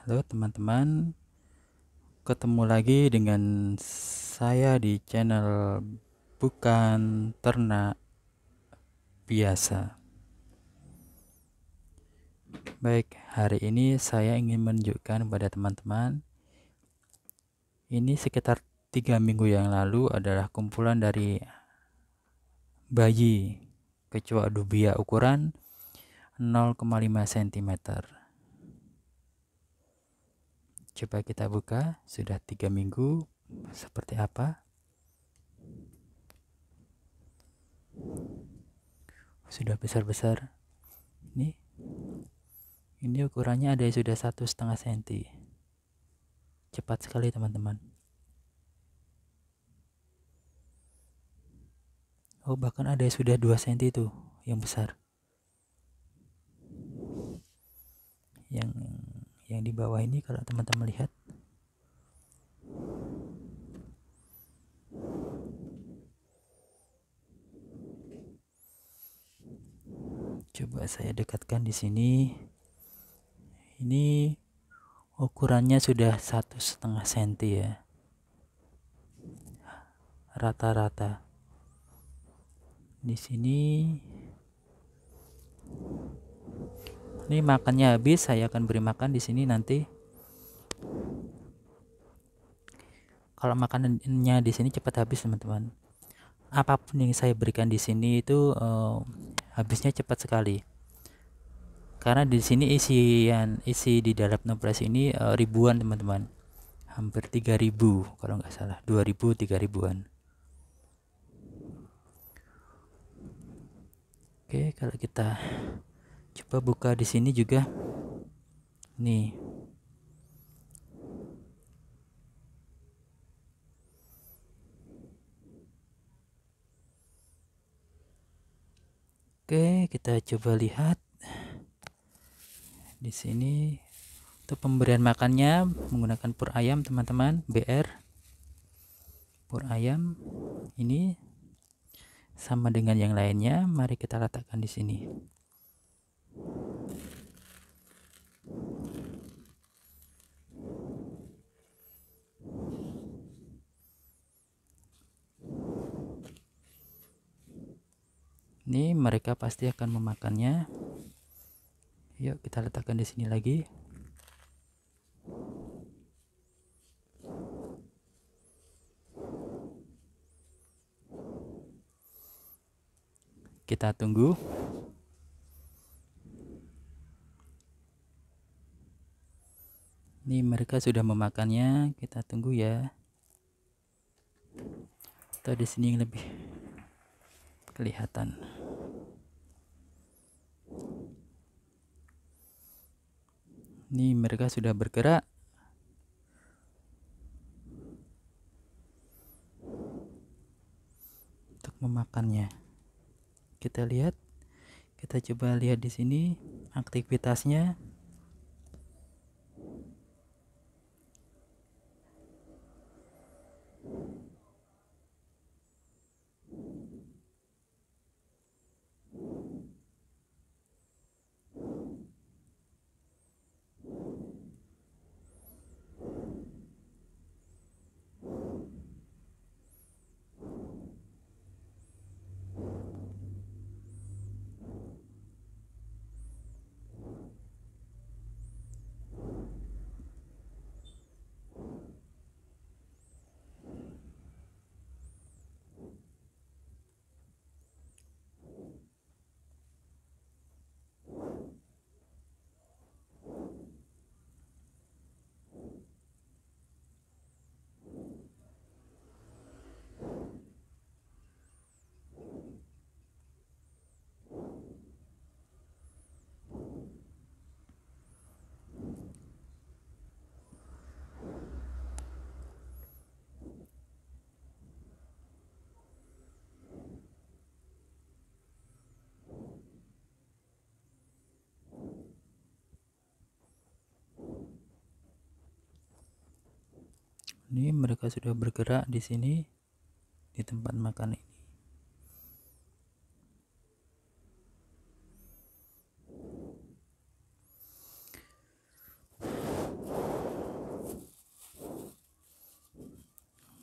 Halo teman-teman, ketemu lagi dengan saya di channel Bukan Ternak Biasa. Baik, hari ini saya ingin menunjukkan kepada teman-teman ini sekitar tiga minggu yang lalu adalah kumpulan dari bayi kecoa dubia ukuran 0,5 cm coba kita buka sudah tiga minggu seperti apa sudah besar-besar ini ini ukurannya ada yang sudah satu setengah senti cepat sekali teman-teman oh bahkan ada yang sudah dua senti tuh yang besar yang yang di bawah ini kalau teman-teman lihat coba saya dekatkan di sini ini ukurannya sudah satu setengah senti ya rata-rata di sini ini makannya habis saya akan beri makan di sini nanti kalau makanannya di sini cepat habis teman-teman apapun yang saya berikan di sini itu uh, habisnya cepat sekali karena di sini isian isi di dalam nopres ini uh, ribuan teman-teman hampir 3000 kalau nggak salah 2000 3000-an Oke kalau kita coba buka di sini juga nih Oke, kita coba lihat di sini untuk pemberian makannya menggunakan pur ayam teman-teman BR pur ayam ini sama dengan yang lainnya mari kita letakkan di sini ini mereka pasti akan memakannya yuk kita letakkan di sini lagi kita tunggu Ini mereka sudah memakannya, kita tunggu ya. Atau di sini yang lebih kelihatan. Ini mereka sudah bergerak. Untuk memakannya. Kita lihat, kita coba lihat di sini aktivitasnya. ini mereka sudah bergerak di sini di tempat makan ini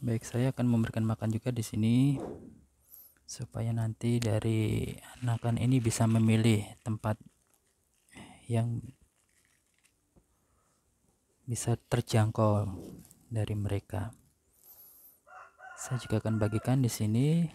baik saya akan memberikan makan juga di sini supaya nanti dari anakan ini bisa memilih tempat yang bisa terjangkau dari mereka. Saya juga akan bagikan di sini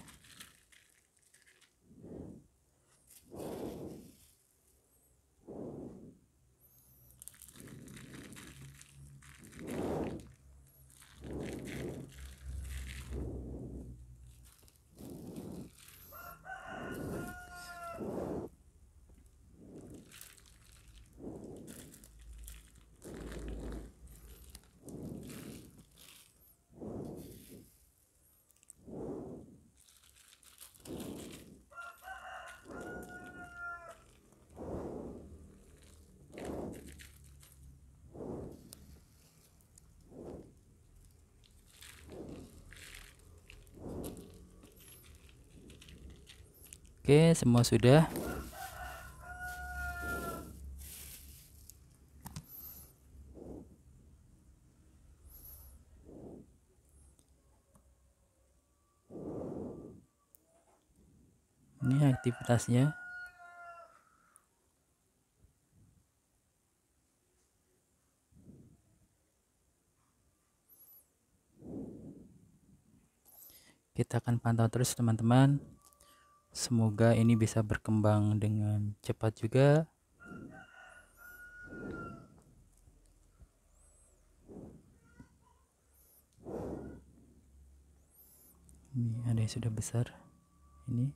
Oke, semua sudah. Ini aktivitasnya. Kita akan pantau terus teman-teman semoga ini bisa berkembang dengan cepat juga ini ada yang sudah besar ini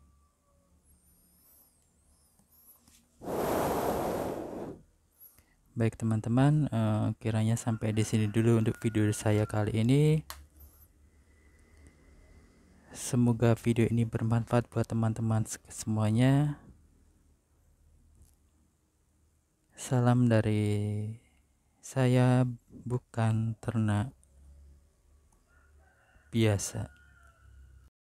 baik teman-teman uh, kiranya sampai di sini dulu untuk video saya kali ini Semoga video ini bermanfaat buat teman-teman semuanya. Salam dari saya bukan ternak biasa.